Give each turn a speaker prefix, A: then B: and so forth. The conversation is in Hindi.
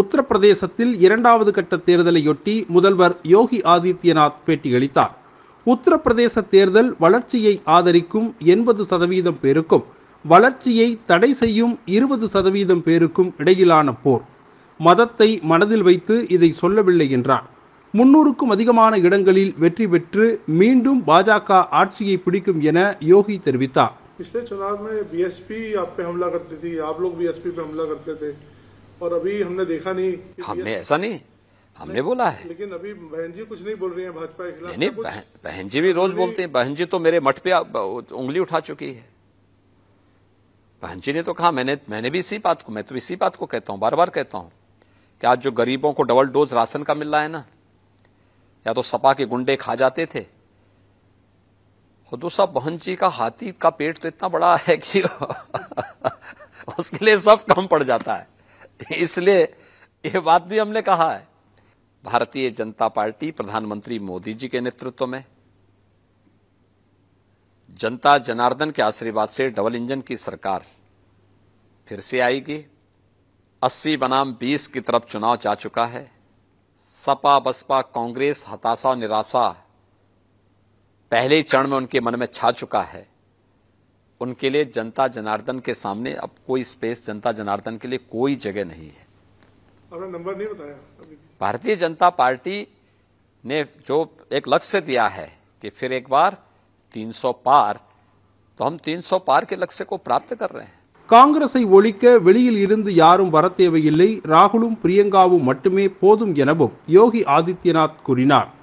A: உத்தரப்பிரதேசத்தில் இரண்டாவது கட்ட தேர்தலையொட்டி முதல்வர் யோகி ஆதித்யநாத் பேட்டியளித்தார் உத்தரப்பிரதேச தேர்தல் வளர்ச்சியை ஆதரிக்கும் எண்பது சதவீதம் பேருக்கும் வளர்ச்சியை தடை செய்யும் இருபது சதவீதம் பேருக்கும் இடையிலான போர் மதத்தை மனதில் வைத்து இதை சொல்லவில்லை என்றார் முன்னூறுக்கும் அதிகமான இடங்களில் வெற்றி பெற்று மீண்டும் பாஜக ஆட்சியை பிடிக்கும் என யோகி தெரிவித்தார்
B: और अभी हमने देखा नहीं
C: हमने ऐसा नहीं हमने बोला है
B: लेकिन अभी बहन जी कुछ नहीं बोल रही हैं भाजपा के खिलाफ नहीं बहन,
C: बहन जी भी रोज बोलते हैं बहन जी तो मेरे मठ पे उंगली उठा चुकी है बहन जी ने तो कहा मैंने मैंने भी इसी बात को मैं तो इसी बात को कहता हूँ बार बार कहता हूँ कि आज जो गरीबों को डबल डोज राशन का मिल रहा है ना या तो सपा के गुंडे खा जाते थे और दूसरा तो बहन जी का हाथी का पेट तो इतना बड़ा है कि उसके लिए सब कम पड़ जाता है इसलिए यह बात भी हमने कहा है भारतीय जनता पार्टी प्रधानमंत्री मोदी जी के नेतृत्व में जनता जनार्दन के आशीर्वाद से डबल इंजन की सरकार फिर से आएगी 80 बनाम 20 की तरफ चुनाव जा चुका है सपा बसपा कांग्रेस हताशा निराशा पहले चरण में उनके मन में छा चुका है उनके लिए जनता जनार्दन के सामने अब कोई स्पेस जनता जनार्दन के लिए कोई जगह नहीं
B: है नंबर नहीं बताया
C: भारतीय जनता पार्टी ने जो एक लक्ष्य दिया है कि फिर एक बार 300 पार तो हम 300 पार के लक्ष्य को प्राप्त कर रहे हैं
A: कांग्रेस ஒழிக்க வெளியில் இருந்து யாரும் வர தேவையில்லை ராகுலும் பிரியங்காவும் மட்டுமே